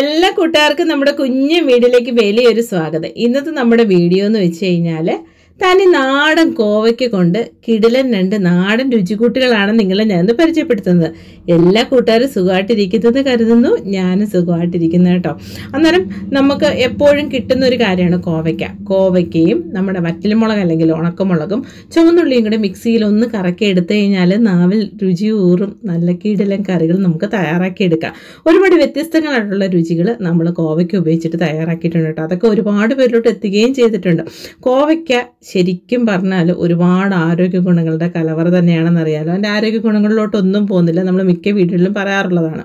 എല്ലാ കൂട്ടുകാർക്കും നമ്മുടെ കുഞ്ഞു വീഡിയോയിലേക്ക് വലിയൊരു സ്വാഗതം ഇന്നത്തെ നമ്മുടെ വീഡിയോ എന്ന് വെച്ച് കഴിഞ്ഞാൽ തനി നാടൻ കോവയ്ക്ക് കൊണ്ട് കിടിലൻ രണ്ട് നാടൻ രുചിക്കൂട്ടുകളാണ് നിങ്ങളെ ഞാൻ പരിചയപ്പെടുത്തുന്നത് എല്ലാ കൂട്ടുകാരും സുഖമായിട്ടിരിക്കുന്നത് കരുതുന്നു ഞാനും സുഖമായിട്ടിരിക്കുന്നു കേട്ടോ അന്നേരം നമുക്ക് എപ്പോഴും കിട്ടുന്ന ഒരു കാര്യമാണ് കോവയ്ക്ക കോവയ്ക്കയും നമ്മുടെ വറ്റൽമുളക് അല്ലെങ്കിൽ ഉണക്കമുളകും ചുവന്നുള്ളിയും കൂടി മിക്സിയിൽ ഒന്ന് കറക്കി എടുത്തു കഴിഞ്ഞാൽ നാവിൽ രുചി ഊറും നല്ല കിടിലൻ കറികൾ നമുക്ക് തയ്യാറാക്കി എടുക്കാം ഒരുപാട് വ്യത്യസ്തങ്ങളായിട്ടുള്ള രുചികൾ നമ്മൾ കോവയ്ക്ക ഉപയോഗിച്ചിട്ട് തയ്യാറാക്കിയിട്ടുണ്ട് കേട്ടോ അതൊക്കെ ഒരുപാട് പേരിലോട്ട് എത്തുകയും ചെയ്തിട്ടുണ്ട് കോവയ്ക്ക ശരിക്കും പറഞ്ഞാൽ ഒരുപാട് ആരോഗ്യ ഗുണങ്ങളുടെ കലവറ തന്നെയാണെന്ന് അറിയാലോ അതിൻ്റെ ആരോഗ്യ ഗുണങ്ങളിലോട്ടൊന്നും പോകുന്നില്ല നമ്മൾ മിക്ക വീടുകളിലും പറയാറുള്ളതാണ്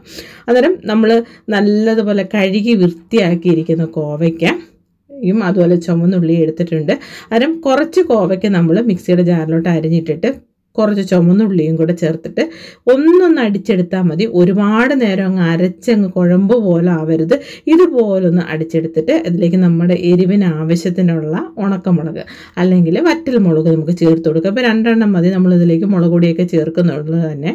അന്നേരം നമ്മൾ നല്ലതുപോലെ കഴുകി വൃത്തിയാക്കിയിരിക്കുന്ന കോവയ്ക്ക യും അതുപോലെ ചുമന്നുള്ളി എടുത്തിട്ടുണ്ട് അന്നേരം കുറച്ച് കോവയ്ക്ക് നമ്മൾ മിക്സിയുടെ ജാറിലോട്ട് അരിഞ്ഞിട്ടിട്ട് കുറച്ച് ചുമന്നുള്ളിയും കൂടെ ചേർത്തിട്ട് ഒന്നൊന്ന് അടിച്ചെടുത്താൽ മതി ഒരുപാട് നേരം അങ്ങ് അരച്ചങ്ങ് കുഴമ്പ് പോലെ ആവരുത് ഇതുപോലൊന്ന് അടിച്ചെടുത്തിട്ട് അതിലേക്ക് നമ്മുടെ എരിവിന് ആവശ്യത്തിനുള്ള ഉണക്കമുളക് അല്ലെങ്കിൽ വറ്റൽ മുളക് നമുക്ക് ചേർത്ത് കൊടുക്കുക അപ്പോൾ രണ്ടെണ്ണം മതി നമ്മളിതിലേക്ക് മുളക് പൊടിയൊക്കെ ചേർക്കുന്നുള്ളത് തന്നെ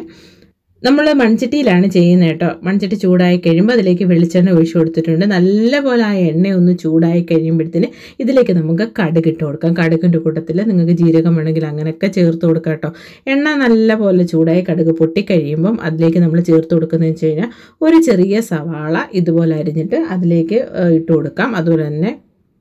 നമ്മൾ മൺചട്ടിയിലാണ് ചെയ്യുന്നത് കേട്ടോ മൺചട്ടി ചൂടായി കഴിയുമ്പോൾ അതിലേക്ക് വെളിച്ചെണ്ണ ഒഴിച്ചു കൊടുത്തിട്ടുണ്ട് നല്ലപോലെ ആ എണ്ണ ഒന്ന് ചൂടായി കഴിയുമ്പോഴത്തേന് ഇതിലേക്ക് നമുക്ക് കടുക് ഇട്ട് കൊടുക്കാം കടുകിൻ്റെ കൂട്ടത്തിൽ നിങ്ങൾക്ക് ജീരകം വേണമെങ്കിൽ അങ്ങനെയൊക്കെ ചേർത്ത് കൊടുക്കാം കേട്ടോ എണ്ണ നല്ലപോലെ ചൂടായി കടുക് പൊട്ടിക്കഴിയുമ്പം അതിലേക്ക് നമ്മൾ ചേർത്ത് കൊടുക്കുന്നതെന്ന് വെച്ച് കഴിഞ്ഞാൽ ഒരു ചെറിയ സവാള ഇതുപോലെ അരിഞ്ഞിട്ട് അതിലേക്ക് ഇട്ട് കൊടുക്കാം അതുപോലെ തന്നെ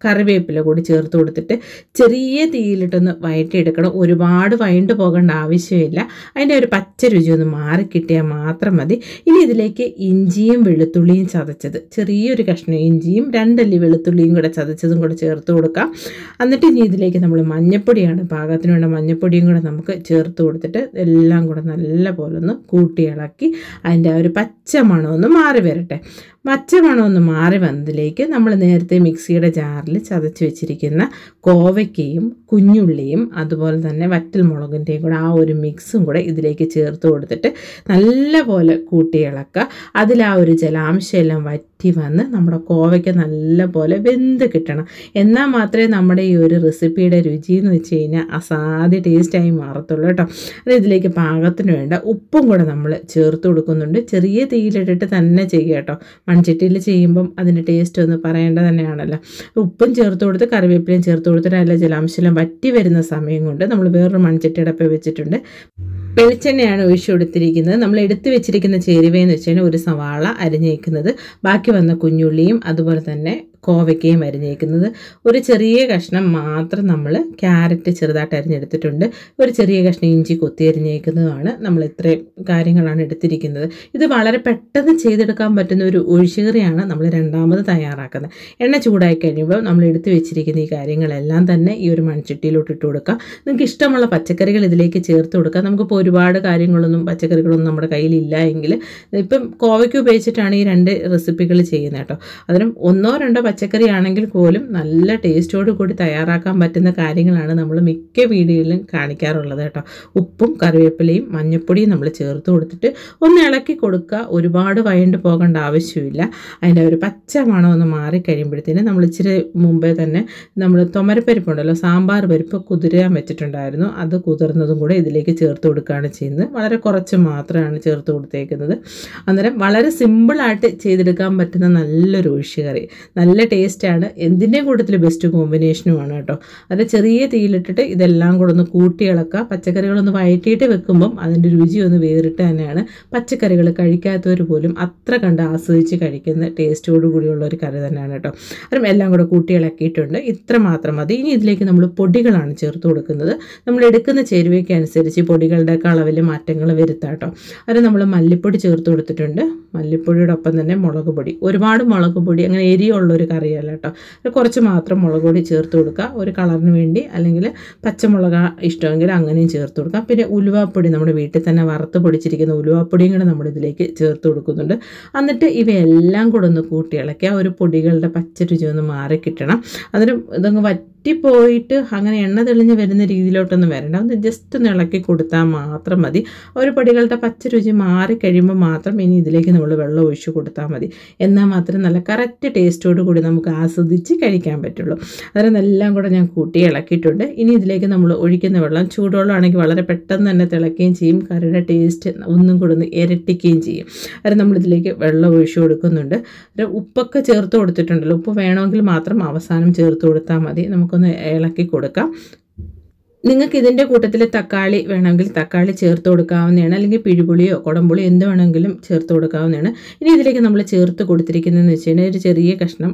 കറിവേപ്പില കൂടി ചേർത്ത് കൊടുത്തിട്ട് ചെറിയ തീയിലിട്ടൊന്ന് വയറ്റിയെടുക്കണം ഒരുപാട് വൈണ്ട് പോകേണ്ട ആവശ്യമില്ല അതിൻ്റെ ഒരു പച്ച രുചി ഒന്ന് മാറിക്കിട്ടിയാൽ മാത്രം മതി ഇനി ഇതിലേക്ക് ഇഞ്ചിയും വെളുത്തുള്ളിയും ചതച്ചത് ചെറിയൊരു കഷ്ണം ഇഞ്ചിയും രണ്ടല്ലി വെളുത്തുള്ളിയും കൂടെ ചതച്ചതും കൂടെ ചേർത്ത് കൊടുക്കാം എന്നിട്ട് ഇനി ഇതിലേക്ക് നമ്മൾ മഞ്ഞപ്പൊടിയാണ് പാകത്തിന് വേണ്ട മഞ്ഞപ്പൊടിയും കൂടെ നമുക്ക് ചേർത്ത് കൊടുത്തിട്ട് എല്ലാം കൂടെ നല്ല പോലെ ഒന്ന് കൂട്ടി ഇളക്കി അതിൻ്റെ ആ ഒരു പച്ച മണമൊന്ന് മാറി വരട്ടെ പച്ചമണം ഒന്ന് മാറി വന്നതിലേക്ക് നമ്മൾ നേരത്തെ മിക്സിയുടെ ജാറിൽ ചതച്ച് വെച്ചിരിക്കുന്ന കോവയ്ക്കയും കുഞ്ഞുള്ളിയും അതുപോലെ തന്നെ വറ്റൽ മുളകിൻ്റെയും കൂടെ ആ ഒരു മിക്സും കൂടെ ഇതിലേക്ക് ചേർത്ത് കൊടുത്തിട്ട് നല്ലപോലെ കൂട്ടി ഇളക്കുക അതിൽ ആ ഒരു ജലാംശം എല്ലാം വറ്റി വന്ന് നമ്മുടെ കോവയ്ക്ക് നല്ലപോലെ വെന്ത് കിട്ടണം എന്നാൽ മാത്രമേ നമ്മുടെ ഈ ഒരു റെസിപ്പിയുടെ രുചി എന്ന് വെച്ച് കഴിഞ്ഞാൽ അസാധ്യ ടേസ്റ്റായി മാറത്തുള്ളൂ കേട്ടോ അത് ഇതിലേക്ക് പാകത്തിന് വേണ്ട ഉപ്പും കൂടെ നമ്മൾ ചേർത്ത് കൊടുക്കുന്നുണ്ട് ചെറിയ തീയിലിട്ടിട്ട് തന്നെ ചെയ്യുക കേട്ടോ മൺചട്ടിയിൽ ചെയ്യുമ്പം അതിൻ്റെ ടേസ്റ്റ് ഒന്ന് പറയേണ്ട തന്നെയാണല്ലോ ഉപ്പും ചേർത്ത് കൊടുത്ത് കറിവേപ്പിലയും ചേർത്ത് കൊടുത്തിട്ട് അതിലെ ജലാംശം വറ്റി വരുന്ന സമയം കൊണ്ട് നമ്മൾ വേറൊരു മൺചട്ടിയുടെ അപ്പം വെച്ചിട്ടുണ്ട് വെളിച്ചെണ്ണയാണ് ഒഴിച്ചു കൊടുത്തിരിക്കുന്നത് നമ്മൾ എടുത്തു വെച്ചിരിക്കുന്ന ചേരുവയെന്ന് വെച്ചാൽ ഒരു സവാള അരിഞ്ഞേക്കുന്നത് ബാക്കി വന്ന കുഞ്ഞുള്ളിയും അതുപോലെ തന്നെ കോവയ്ക്കയും അരിഞ്ഞേക്കുന്നത് ഒരു ചെറിയ കഷ്ണം മാത്രം നമ്മൾ ക്യാരറ്റ് ചെറുതായിട്ട് അരിഞ്ഞെടുത്തിട്ടുണ്ട് ഒരു ചെറിയ കഷ്ണം ഇഞ്ചി കൊത്തി അരിഞ്ഞേക്കുന്നതാണ് നമ്മൾ ഇത്രയും കാര്യങ്ങളാണ് എടുത്തിരിക്കുന്നത് ഇത് വളരെ പെട്ടെന്ന് ചെയ്തെടുക്കാൻ പറ്റുന്ന ഒരു ഒഴിച്ചുകറിയാണ് നമ്മൾ രണ്ടാമത് തയ്യാറാക്കുന്നത് എണ്ണ ചൂടായി കഴിയുമ്പോൾ നമ്മൾ എടുത്തു വെച്ചിരിക്കുന്ന ഈ കാര്യങ്ങളെല്ലാം തന്നെ ഈ ഒരു മൺചട്ടിയിലോട്ട് ഇട്ട് കൊടുക്കുക നിങ്ങൾക്ക് ഇഷ്ടമുള്ള പച്ചക്കറികൾ ഇതിലേക്ക് ചേർത്ത് കൊടുക്കുക നമുക്കിപ്പോൾ ഒരുപാട് കാര്യങ്ങളൊന്നും പച്ചക്കറികളൊന്നും നമ്മുടെ കയ്യിലില്ല എങ്കിൽ ഇപ്പം കോവയ്ക്ക് ഉപയോഗിച്ചിട്ടാണ് ഈ രണ്ട് റെസിപ്പികൾ ചെയ്യുന്നത് കേട്ടോ അതിനും ഒന്നോ രണ്ടോ പച്ചക്കറി ആണെങ്കിൽ പോലും നല്ല ടേസ്റ്റോട് കൂടി തയ്യാറാക്കാൻ പറ്റുന്ന കാര്യങ്ങളാണ് നമ്മൾ മിക്ക വീടുകളിലും കാണിക്കാറുള്ളത് കേട്ടോ ഉപ്പും കറിവേപ്പിലയും മഞ്ഞൾപ്പൊടിയും നമ്മൾ ചേർത്ത് കൊടുത്തിട്ട് ഒന്ന് ഇളക്കി കൊടുക്കുക ഒരുപാട് വയണ്ട് പോകേണ്ട ആവശ്യമില്ല അതിൻ്റെ ഒരു പച്ച മണം ഒന്ന് മാറിക്കഴിയുമ്പോഴത്തേന് നമ്മൾ ഇച്ചിരി മുമ്പേ തന്നെ നമ്മൾ തൊമരപ്പരിപ്പുണ്ടല്ലോ സാമ്പാർ പരിപ്പ് കുതിരാൻ വെച്ചിട്ടുണ്ടായിരുന്നു അത് കുതിർന്നതും കൂടെ ഇതിലേക്ക് ചേർത്ത് കൊടുക്കുകയാണ് ചെയ്യുന്നത് വളരെ കുറച്ച് മാത്രമാണ് ചേർത്ത് കൊടുത്തേക്കുന്നത് അന്നേരം വളരെ സിമ്പിളായിട്ട് ചെയ്തെടുക്കാൻ പറ്റുന്ന നല്ലൊരു ഒഴിച്ചുകറി നല്ല ടേസ്റ്റാണ് എന്തിൻ്റെ കൂട്ടത്തിൽ ബെസ്റ്റ് കോമ്പിനേഷനുമാണ് കേട്ടോ അത് ചെറിയ തീയിലിട്ടിട്ട് ഇതെല്ലാം കൂടെ ഒന്ന് കൂട്ടി ഇളക്കുക പച്ചക്കറികളൊന്ന് വയറ്റിയിട്ട് വെക്കുമ്പം അതിൻ്റെ രുചി ഒന്ന് വേറിട്ട് തന്നെയാണ് പച്ചക്കറികൾ കഴിക്കാത്തവർ പോലും അത്ര കണ്ട് ആസ്വദിച്ച് കഴിക്കുന്ന ടേസ്റ്റോട് കൂടിയുള്ള ഒരു കറി തന്നെയാണ് കേട്ടോ അപ്പം എല്ലാം കൂടെ കൂട്ടി ഇളക്കിയിട്ടുണ്ട് ഇത്ര മാത്രം മതി ഇനി ഇതിലേക്ക് നമ്മൾ പൊടികളാണ് ചേർത്ത് കൊടുക്കുന്നത് നമ്മൾ എടുക്കുന്ന ചേരുവയ്ക്ക് അനുസരിച്ച് പൊടികളുടെ കളവിൽ മാറ്റങ്ങൾ വരുത്താം കേട്ടോ അത് നമ്മൾ മല്ലിപ്പൊടി ചേർത്ത് കൊടുത്തിട്ടുണ്ട് മല്ലിപ്പൊടിയോടൊപ്പം തന്നെ മുളക് പൊടി ഒരുപാട് മുളക് പൊടി അങ്ങനെ എരിയുള്ളൊരു ഒരു കറിയല്ല കേട്ടോ കുറച്ച് മാത്രം മുളക് പൊടി ചേർത്ത് കൊടുക്കുക ഒരു കളറിന് വേണ്ടി അല്ലെങ്കിൽ പച്ചമുളക് ഇഷ്ടമെങ്കിൽ അങ്ങനെയും ചേർത്ത് കൊടുക്കുക പിന്നെ ഉലുവാപ്പൊടി നമ്മുടെ വീട്ടിൽ തന്നെ വറുത്ത് പൊടിച്ചിരിക്കുന്ന ഉലുവാപ്പൊടിയും കൂടെ നമ്മുടെ ഇതിലേക്ക് ചേർത്ത് കൊടുക്കുന്നുണ്ട് എന്നിട്ട് ഇവയെല്ലാം കൂടെ ഒന്ന് കൂട്ടി ഇളക്കുക ഒരു പൊടികളുടെ പച്ചരുചി ഒന്ന് മാറി കിട്ടണം അതിന് ഇതങ്ങ് വറ്റിപ്പോയിട്ട് അങ്ങനെ എണ്ണ തെളിഞ്ഞ് വരുന്ന രീതിയിലോട്ടൊന്നും വരണ്ട ഒന്ന് ജസ്റ്റ് ഒന്ന് ഇളക്കി കൊടുത്താൽ മാത്രം മതി ഒരു പൊടികളുടെ പച്ചരുചി മാറി കഴിയുമ്പോൾ മാത്രം ഇനി ഇതിലേക്ക് നമ്മൾ വെള്ളം ഒഴിച്ച് കൊടുത്താൽ മതി എന്നാൽ മാത്രം നല്ല കറക്റ്റ് ടേസ്റ്റോട് കൂടി നമുക്ക് ആസ്വദിച്ച് കഴിക്കാൻ പറ്റുള്ളൂ അതുപോലെ എല്ലാം കൂടെ ഞാൻ കൂട്ടി ഇളക്കിയിട്ടുണ്ട് ഇനി ഇതിലേക്ക് നമ്മൾ ഒഴിക്കുന്ന വെള്ളം ചൂടുവെള്ളമാണെങ്കിൽ വളരെ പെട്ടെന്ന് തന്നെ തിളക്കുകയും ചെയ്യും കറിയുടെ ടേസ്റ്റ് ഒന്നും കൂടെ ഒന്ന് ഇരട്ടിക്കുകയും ചെയ്യും അതായത് നമ്മളിതിലേക്ക് വെള്ളം ഒഴിച്ചു കൊടുക്കുന്നുണ്ട് അന്നേരം ഉപ്പൊക്കെ ചേർത്ത് കൊടുത്തിട്ടുണ്ടല്ലോ ഉപ്പ് വേണമെങ്കിൽ മാത്രം അവസാനം ചേർത്ത് കൊടുത്താൽ മതി നമുക്കൊന്ന് ഇളക്കി കൊടുക്കാം നിങ്ങൾക്ക് ഇതിൻ്റെ കൂട്ടത്തിൽ തക്കാളി വേണമെങ്കിൽ തക്കാളി ചേർത്ത് കൊടുക്കാവുന്നതാണ് അല്ലെങ്കിൽ പിഴിപുളിയോ കുടംപുളിയോ എന്ത് വേണമെങ്കിലും ചേർത്ത് കൊടുക്കാവുന്നതാണ് ഇനി ഇതിലേക്ക് നമ്മൾ ചേർത്ത് കൊടുത്തിരിക്കുന്നതെന്ന് വെച്ച് കഴിഞ്ഞാൽ ഒരു ചെറിയ കഷ്ണം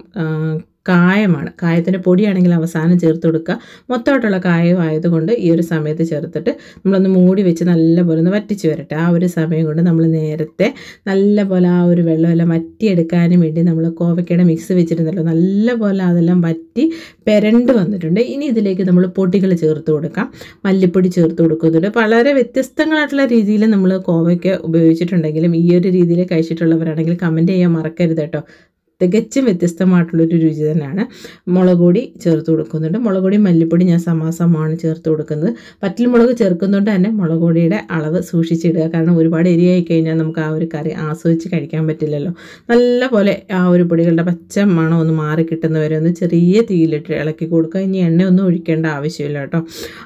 കായമാണ് കായത്തിൻ്റെ പൊടിയാണെങ്കിൽ അവസാനം ചേർത്ത് കൊടുക്കുക മൊത്തമായിട്ടുള്ള കായം ആയതുകൊണ്ട് ഈ ഒരു സമയത്ത് ചേർത്തിട്ട് നമ്മളൊന്ന് മൂടി വെച്ച് നല്ലപോലെ ഒന്ന് വറ്റിച്ച് വരട്ടെ ആ ഒരു സമയം കൊണ്ട് നമ്മൾ നേരത്തെ നല്ലപോലെ ആ ഒരു വെള്ളമെല്ലാം വറ്റിയെടുക്കാനും വേണ്ടി നമ്മൾ കോവയ്ക്കയുടെ മിക്സ് വെച്ചിരുന്നല്ലോ നല്ലപോലെ അതെല്ലാം വറ്റി പെരണ്ട് വന്നിട്ടുണ്ട് ഇനി ഇതിലേക്ക് നമ്മൾ പൊടികൾ ചേർത്ത് കൊടുക്കാം മല്ലിപ്പൊടി ചേർത്ത് കൊടുക്കുന്നുണ്ട് വളരെ വ്യത്യസ്തങ്ങളായിട്ടുള്ള രീതിയിൽ നമ്മൾ കോവയ്ക്ക ഉപയോഗിച്ചിട്ടുണ്ടെങ്കിലും ഈ ഒരു രീതിയിൽ കഴിച്ചിട്ടുള്ളവരാണെങ്കിൽ കമൻറ്റ് ചെയ്യാൻ മറക്കരുത് കേട്ടോ തികച്ചും വ്യത്യസ്തമായിട്ടുള്ളൊരു രുചി തന്നെയാണ് മുളക് പൊടി ചേർത്ത് കൊടുക്കുന്നുണ്ട് മുളക് പൊടി മല്ലിപ്പൊടി ഞാൻ സമാസമാണ് ചേർത്ത് കൊടുക്കുന്നത് പറ്റിൽ മുളക് ചേർക്കുന്നതുകൊണ്ട് തന്നെ മുളക് പൊടിയുടെ അളവ് സൂക്ഷിച്ചിടുക കാരണം ഒരുപാട് എരിയായി കഴിഞ്ഞാൽ നമുക്ക് ആ ഒരു കറി ആസ്വദിച്ച് കഴിക്കാൻ പറ്റില്ലല്ലോ നല്ല പോലെ ആ ഒരു പൊടികളുടെ പച്ച മണം ഒന്ന് മാറി കിട്ടുന്നവരെ ഒന്ന് ചെറിയ തീയിലിട്ട് ഇളക്കി കൊടുക്കുക ഇനി എണ്ണ ഒന്നും ഒഴിക്കേണ്ട ആവശ്യമില്ല കേട്ടോ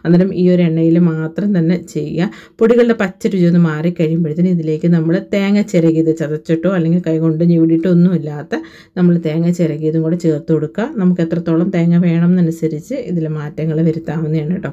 അന്നേരം ഈ ഒരു എണ്ണയിൽ മാത്രം തന്നെ ചെയ്യുക പൊടികളുടെ പച്ച രുചി ഒന്ന് മാറിക്കഴിയുമ്പോഴത്തേന് ഇതിലേക്ക് നമ്മൾ തേങ്ങ ചിരകിയത് ചതച്ചിട്ടോ അല്ലെങ്കിൽ കൈകൊണ്ട് ഞൂടിയിട്ടോ ഒന്നുമില്ലാത്ത നമ്മൾ തേങ്ങ ചിരകിയതും കൂടെ ചേർത്ത് കൊടുക്കുക നമുക്ക് എത്രത്തോളം തേങ്ങ വേണമെന്നനുസരിച്ച് ഇതിൽ മാറ്റങ്ങൾ വരുത്താവുന്നതാണ് കേട്ടോ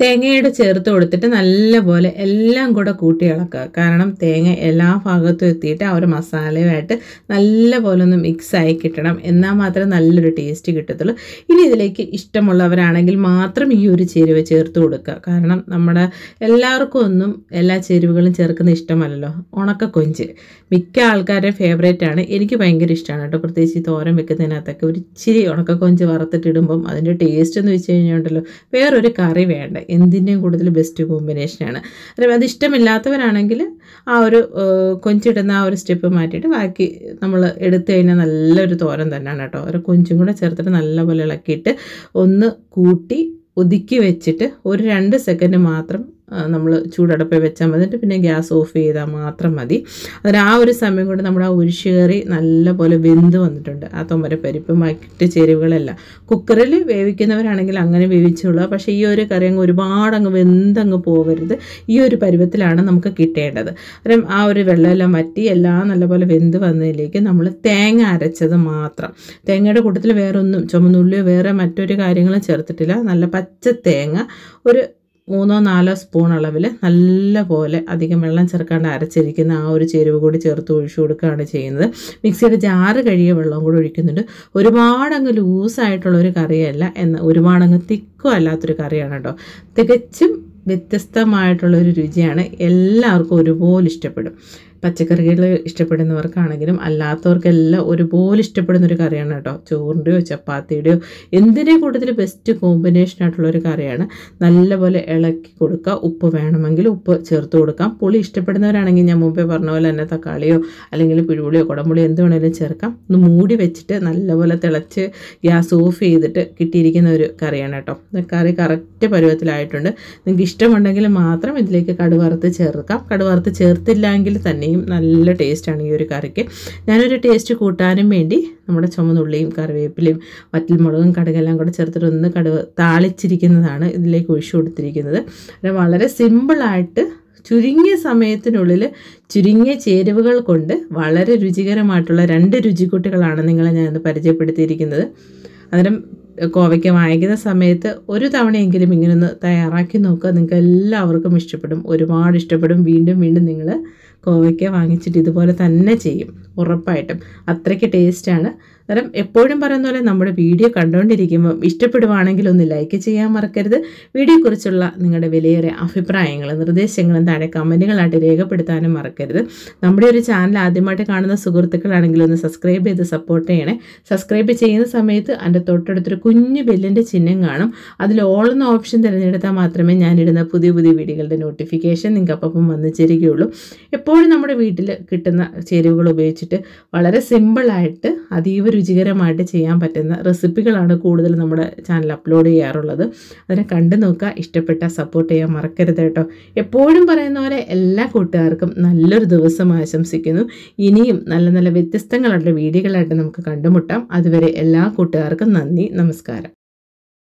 തേങ്ങയുടെ ചേർത്ത് കൊടുത്തിട്ട് നല്ലപോലെ എല്ലാം കൂടെ കൂട്ടി ഇളക്കുക കാരണം തേങ്ങ എല്ലാ ഭാഗത്തും എത്തിയിട്ട് ആ ഒരു മസാലയുമായിട്ട് നല്ലപോലെ ഒന്ന് മിക്സായി കിട്ടണം എന്നാൽ മാത്രമേ നല്ലൊരു ടേസ്റ്റ് കിട്ടത്തുള്ളൂ ഇനി ഇതിലേക്ക് ഇഷ്ടമുള്ളവരാണെങ്കിൽ മാത്രം ഈ ഒരു ചേരുവ ചേർത്ത് കൊടുക്കുക കാരണം നമ്മുടെ എല്ലാവർക്കും ഒന്നും എല്ലാ ചേരുവകളും ചേർക്കുന്ന ഇഷ്ടമല്ലല്ലോ ഉണക്ക കൊഞ്ച് മിക്ക ആൾക്കാരുടെ ഫേവറേറ്റ് ആണ് എനിക്ക് ഭയങ്കര ഇഷ്ടമാണ് കേട്ടോ പ്രത്യേകിച്ച് ഈ തോരൻ വെക്കുന്നതിനകത്തൊക്കെ ഒരു ഇച്ചിരി ഉണക്ക കൊഞ്ച് വറുത്തിട്ടിടുമ്പം അതിൻ്റെ ടേസ്റ്റ് എന്ന് വെച്ച് കഴിഞ്ഞാൽ ഉണ്ടല്ലോ വേറൊരു കറി വേണ്ട എന്തിൻ്റെയും കൂടുതൽ ബെസ്റ്റ് കോമ്പിനേഷനാണ് അത് ഇഷ്ടമില്ലാത്തവരാണെങ്കിൽ ആ ഒരു കൊഞ്ചിടുന്ന ആ ഒരു സ്റ്റെപ്പ് മാറ്റിയിട്ട് ബാക്കി നമ്മൾ എടുത്തു കഴിഞ്ഞാൽ നല്ലൊരു തോരൻ തന്നെയാണ് കേട്ടോ ഒരു കൊഞ്ചും കൂടെ ചേർത്തിട്ട് നല്ലപോലെ ഇളക്കിയിട്ട് ഒന്ന് കൂട്ടി ഒതുക്കി വെച്ചിട്ട് ഒരു രണ്ട് സെക്കൻഡ് മാത്രം നമ്മൾ ചൂടടപ്പിൽ വെച്ചാൽ മതി എന്നിട്ട് പിന്നെ ഗ്യാസ് ഓഫ് ചെയ്താൽ മാത്രം മതി അന്നേരം ആ ഒരു സമയം കൊണ്ട് നമ്മൾ ആ ഉരുശേറി നല്ലപോലെ വെന്ത് വന്നിട്ടുണ്ട് ആ പരിപ്പ് മറ്റ് ചേരുവകളല്ല കുക്കറിൽ വേവിക്കുന്നവരാണെങ്കിൽ അങ്ങനെ വേവിച്ചുള്ളൂ പക്ഷേ ഈ ഒരു കറി അങ്ങ് ഒരുപാട് അങ്ങ് വെന്തങ്ങ് പോകരുത് ഈ ഒരു പരുവത്തിലാണ് നമുക്ക് കിട്ടേണ്ടത് അന്നേരം ആ ഒരു വെള്ളമെല്ലാം വറ്റി എല്ലാം നല്ലപോലെ വെന്ത് വന്നതിലേക്ക് നമ്മൾ തേങ്ങ അരച്ചത് മാത്രം തേങ്ങയുടെ കൂട്ടത്തിൽ വേറൊന്നും ചുമന്നുള്ളിയോ വേറെ മറ്റൊരു കാര്യങ്ങളും ചേർത്തിട്ടില്ല നല്ല പച്ച തേങ്ങ ഒരു മൂന്നോ നാലോ സ്പൂൺ അളവിൽ നല്ല പോലെ അധികം വെള്ളം ചേർക്കാണ്ട് അരച്ചിരിക്കുന്ന ആ ഒരു ചേരുവ കൂടി ചേർത്ത് ഒഴിച്ചു കൊടുക്കുകയാണ് ചെയ്യുന്നത് മിക്സിയുടെ ജാറ് കഴിയ വെള്ളം കൂടി ഒഴിക്കുന്നുണ്ട് ഒരുപാടങ്ങ് ലൂസായിട്ടുള്ള ഒരു കറിയല്ല എന്നാൽ ഒരുപാടങ്ങ് തിക്കും അല്ലാത്തൊരു കറിയാണ് കേട്ടോ തികച്ചും വ്യത്യസ്തമായിട്ടുള്ളൊരു രുചിയാണ് എല്ലാവർക്കും ഒരുപോലെ ഇഷ്ടപ്പെടും പച്ചക്കറികൾ ഇഷ്ടപ്പെടുന്നവർക്കാണെങ്കിലും അല്ലാത്തവർക്കെല്ലാം ഒരുപോലെ ഇഷ്ടപ്പെടുന്ന ഒരു കറിയാണ് കേട്ടോ ചോറിൻ്റെയോ ചപ്പാത്തിയുടെയോ എന്തിനെ കൂടുതൽ ബെസ്റ്റ് കോമ്പിനേഷൻ ആയിട്ടുള്ള ഒരു കറിയാണ് നല്ലപോലെ ഇളക്കി കൊടുക്കുക ഉപ്പ് വേണമെങ്കിൽ ഉപ്പ് ചേർത്ത് കൊടുക്കാം പുളി ഇഷ്ടപ്പെടുന്നവരാണെങ്കിൽ ഞാൻ മുമ്പേ പറഞ്ഞ പോലെ തന്നെ തക്കാളിയോ അല്ലെങ്കിൽ പിഴുപുളിയോ കുടമ്പുളിയോ എന്ത് വേണമെങ്കിലും ചേർക്കാം ഒന്ന് മൂടി വെച്ചിട്ട് നല്ലപോലെ തിളച്ച് ഗ്യാസ് ഓഫ് ചെയ്തിട്ട് കിട്ടിയിരിക്കുന്ന ഒരു കറിയാണ് കേട്ടോ കറി കറക്റ്റ് പരുവത്തിലായിട്ടുണ്ട് നിങ്ങൾക്ക് ഇഷ്ടമുണ്ടെങ്കിൽ മാത്രം ഇതിലേക്ക് കടുവറുത്ത് ചേർക്കാം കടുവറുത്ത് ചേർത്തില്ലെങ്കിൽ തന്നെ നനയും നല്ല ടേസ്റ്റാണ് ഈ ഒരു കറിക്ക് ഞാനൊരു ടേസ്റ്റ് കൂട്ടാനും വേണ്ടി നമ്മുടെ ചുമന്നുള്ളിയും കറിവേപ്പിലയും വറ്റൽമുളകും കടുകെല്ലാം കൂടെ ചേർത്തിട്ട് ഒന്ന് കടുവ താളിച്ചിരിക്കുന്നതാണ് ഇതിലേക്ക് ഒഴിച്ചു കൊടുത്തിരിക്കുന്നത് വളരെ സിമ്പിളായിട്ട് ചുരുങ്ങിയ സമയത്തിനുള്ളിൽ ചുരുങ്ങിയ ചേരുവകൾ കൊണ്ട് വളരെ രുചികരമായിട്ടുള്ള രണ്ട് രുചിക്കൂട്ടുകളാണ് നിങ്ങളെ ഞാനത് പരിചയപ്പെടുത്തിയിരിക്കുന്നത് അന്നേരം കോവയ്ക്ക വാങ്ങിക്കുന്ന സമയത്ത് ഒരു തവണയെങ്കിലും ഇങ്ങനെ ഒന്ന് തയ്യാറാക്കി നോക്കുക നിങ്ങൾക്ക് എല്ലാവർക്കും ഇഷ്ടപ്പെടും ഒരുപാട് ഇഷ്ടപ്പെടും വീണ്ടും വീണ്ടും നിങ്ങൾ കോവയ്ക്ക വാങ്ങിച്ചിട്ട് ഇതുപോലെ തന്നെ ചെയ്യും ഉറപ്പായിട്ടും അത്രയ്ക്ക് ടേസ്റ്റാണ് അന്നേരം എപ്പോഴും പറയുന്ന പോലെ നമ്മുടെ വീഡിയോ കണ്ടുകൊണ്ടിരിക്കുമ്പോൾ ഇഷ്ടപ്പെടുവാണെങ്കിൽ ഒന്ന് ലൈക്ക് ചെയ്യാൻ മറക്കരുത് വീഡിയോയെക്കുറിച്ചുള്ള നിങ്ങളുടെ വിലയേറെ അഭിപ്രായങ്ങളും നിർദ്ദേശങ്ങളും താഴെ കമൻറ്റുകളായിട്ട് രേഖപ്പെടുത്താനും മറക്കരുത് നമ്മുടെ ഒരു ചാനൽ ആദ്യമായിട്ട് കാണുന്ന സുഹൃത്തുക്കളാണെങ്കിൽ ഒന്ന് സബ്സ്ക്രൈബ് ചെയ്ത് സപ്പോർട്ട് ചെയ്യണേ സബ്സ്ക്രൈബ് ചെയ്യുന്ന സമയത്ത് എൻ്റെ തൊട്ടടുത്തൊരു കുഞ്ഞു ബെല്ലിൻ്റെ ചിഹ്നം കാണും അതിൽ ഓളുന്ന ഓപ്ഷൻ തിരഞ്ഞെടുത്താൽ മാത്രമേ ഞാനിടുന്ന പുതിയ പുതിയ വീഡിയോകളുടെ നോട്ടിഫിക്കേഷൻ നിങ്ങൾക്ക് അപ്പം വന്നു ചേരുകയുള്ളൂ എപ്പോഴും നമ്മുടെ വീട്ടിൽ കിട്ടുന്ന ചേരുവകൾ ഉപയോഗിച്ചിട്ട് വളരെ സിമ്പിളായിട്ട് അതീവ രുചികരമായിട്ട് ചെയ്യാൻ പറ്റുന്ന റെസിപ്പികളാണ് കൂടുതൽ നമ്മുടെ ചാനൽ അപ്ലോഡ് ചെയ്യാറുള്ളത് അതിനെ കണ്ടു നോക്കുക ഇഷ്ടപ്പെട്ട സപ്പോർട്ട് ചെയ്യാൻ മറക്കരുത് കേട്ടോ എപ്പോഴും പറയുന്ന പോലെ എല്ലാ കൂട്ടുകാർക്കും നല്ലൊരു ദിവസം ആശംസിക്കുന്നു ഇനിയും നല്ല നല്ല വ്യത്യസ്തങ്ങളുടെ വീഡിയോകളായിട്ട് നമുക്ക് കണ്ടുമുട്ടാം അതുവരെ എല്ലാ കൂട്ടുകാർക്കും നന്ദി നമസ്കാരം നമസ്കാരം